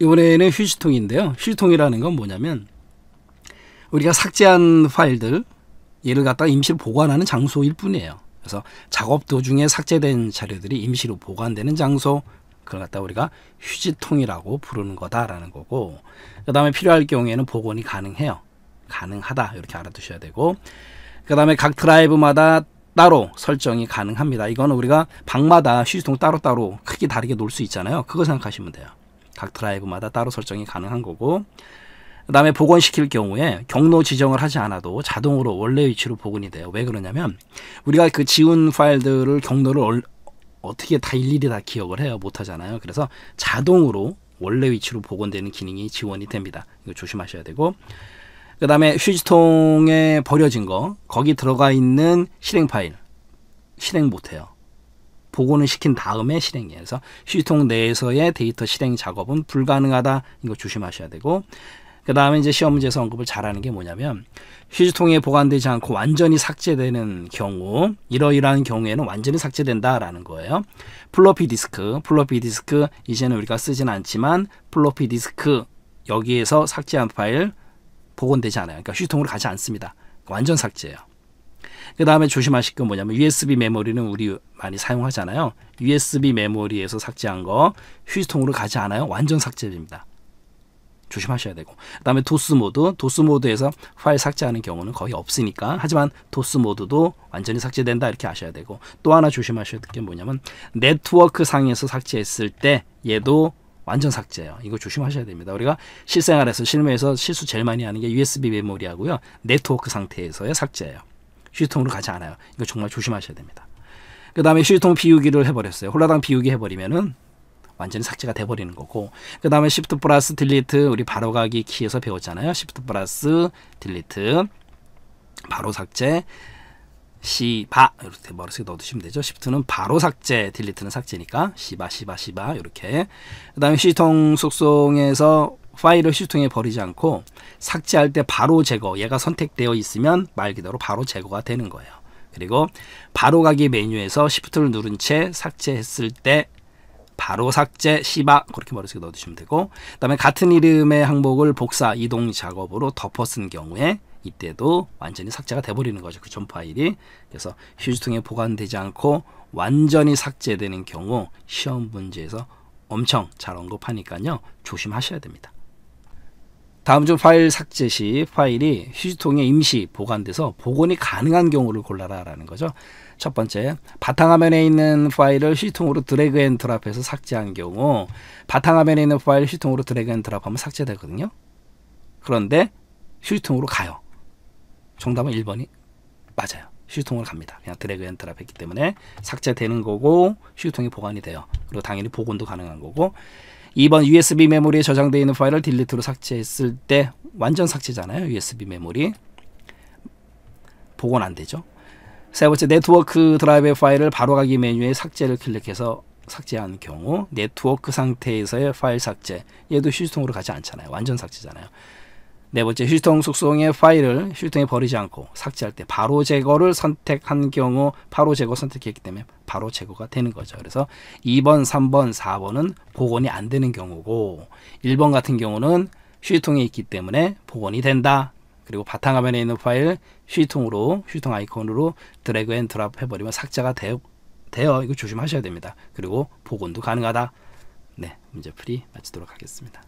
이번에는 휴지통인데요. 휴지통이라는 건 뭐냐면 우리가 삭제한 파일들 얘를 갖다가 임시로 보관하는 장소일 뿐이에요. 그래서 작업 도중에 삭제된 자료들이 임시로 보관되는 장소 그걸 갖다 우리가 휴지통이라고 부르는 거다라는 거고 그 다음에 필요할 경우에는 복원이 가능해요. 가능하다 이렇게 알아두셔야 되고 그 다음에 각 드라이브마다 따로 설정이 가능합니다. 이거는 우리가 방마다 휴지통 따로따로 크게 다르게 놓을 수 있잖아요. 그거 생각하시면 돼요. 각 드라이브마다 따로 설정이 가능한 거고 그 다음에 복원시킬 경우에 경로 지정을 하지 않아도 자동으로 원래 위치로 복원이 돼요. 왜 그러냐면 우리가 그 지운 파일들을 경로를 어떻게 다 일일이 다 기억을 해요. 못하잖아요. 그래서 자동으로 원래 위치로 복원되는 기능이 지원이 됩니다. 이거 조심하셔야 되고 그 다음에 휴지통에 버려진 거 거기 들어가 있는 실행 파일 실행 못해요. 복원을 시킨 다음에 실행해서 시스템 내에서의 데이터 실행 작업은 불가능하다. 이거 조심하셔야 되고 그 다음에 이제 시험 문제에서 언급을 잘하는 게 뭐냐면 휴지통에 보관되지 않고 완전히 삭제되는 경우 이러이러한 경우에는 완전히 삭제된다라는 거예요. 플로피 디스크, 플로피 디스크 이제는 우리가 쓰진 않지만 플로피 디스크 여기에서 삭제한 파일 복원되지 않아요. 그러니까 휴지통으로 가지 않습니다. 완전 삭제예요. 그 다음에 조심하실 건 뭐냐면 USB 메모리는 우리 많이 사용하잖아요. USB 메모리에서 삭제한 거 휴지통으로 가지 않아요. 완전 삭제됩니다 조심하셔야 되고 그 다음에 도스 모드 도스 모드에서 파일 삭제하는 경우는 거의 없으니까 하지만 도스 모드도 완전히 삭제된다 이렇게 아셔야 되고 또 하나 조심하셔야 될 게 뭐냐면 네트워크 상에서 삭제했을 때 얘도 완전 삭제예요. 이거 조심하셔야 됩니다. 우리가 실생활에서 실무에서 실수 제일 많이 하는 게 USB 메모리하고요. 네트워크 상태에서의 삭제예요. 휴지통으로 가지 않아요. 이거 정말 조심하셔야 됩니다. 그 다음에 휴지통 비우기를 해버렸어요. 홀라당 비우기 해버리면은 완전히 삭제가 돼버리는 거고 그 다음에 Shift 플러스 딜리트 우리 바로 가기 키에서 배웠잖아요. Shift 플러스 딜리트 바로 삭제 시바 이렇게 머릿속에 넣어두시면 되죠. 시프트는 바로 삭제, 딜리트는 삭제니까 시바 시바 시바 이렇게. 그다음에 시통 속성에서 파일을 시스통에 버리지 않고 삭제할 때 바로 제거 얘가 선택되어 있으면 말 그대로 바로 제거가 되는 거예요. 그리고 바로 가기 메뉴에서 시프트를 누른 채 삭제했을 때 바로 삭제 시바 그렇게 머릿속에 넣어주시면 되고 그 다음에 같은 이름의 항목을 복사 이동 작업으로 덮어 쓴 경우에 이때도 완전히 삭제가 돼버리는 거죠. 그전 파일이. 그래서 휴지통에 보관되지 않고 완전히 삭제되는 경우 시험 문제에서 엄청 잘 언급하니까요. 조심하셔야 됩니다. 다음 중 파일 삭제 시 파일이 휴지통에 임시 보관돼서 복원이 가능한 경우를 골라라라는 거죠. 첫 번째, 바탕화면에 있는 파일을 휴지통으로 드래그 앤 드랍해서 삭제한 경우 바탕화면에 있는 파일 휴지통으로 드래그 앤 드랍하면 삭제되거든요. 그런데 휴지통으로 가요. 정답은 1번이 맞아요. 휴지통으로 갑니다. 그냥 드래그 앤 드랍 했기 때문에 삭제되는 거고 휴지통에 보관이 돼요. 그리고 당연히 복원도 가능한 거고 2번 USB 메모리에 저장되어 있는 파일을 딜리트로 삭제했을 때 완전 삭제잖아요. USB 메모리. 복원 안 되죠. 세 번째, 네트워크 드라이브의 파일을 바로가기 메뉴에 삭제를 클릭해서 삭제한 경우 네트워크 상태에서의 파일 삭제 얘도 휴지통으로 가지 않잖아요. 완전 삭제잖아요. 네 번째, 휴지통 속성의 파일을 휴지통에 버리지 않고 삭제할 때 바로 제거를 선택한 경우 바로 제거 선택했기 때문에 바로 제거가 되는 거죠. 그래서 2번, 3번, 4번은 복원이 안 되는 경우고 1번 같은 경우는 휴지통이 있기 때문에 복원이 된다. 그리고 바탕화면에 있는 파일 휴지통으로 휴지통 아이콘으로 드래그 앤 드랍 해버리면 삭제가 되, 요돼 이거 조심하셔야 됩니다. 그리고 복원도 가능하다. 네, 문제풀이 마치도록 하겠습니다.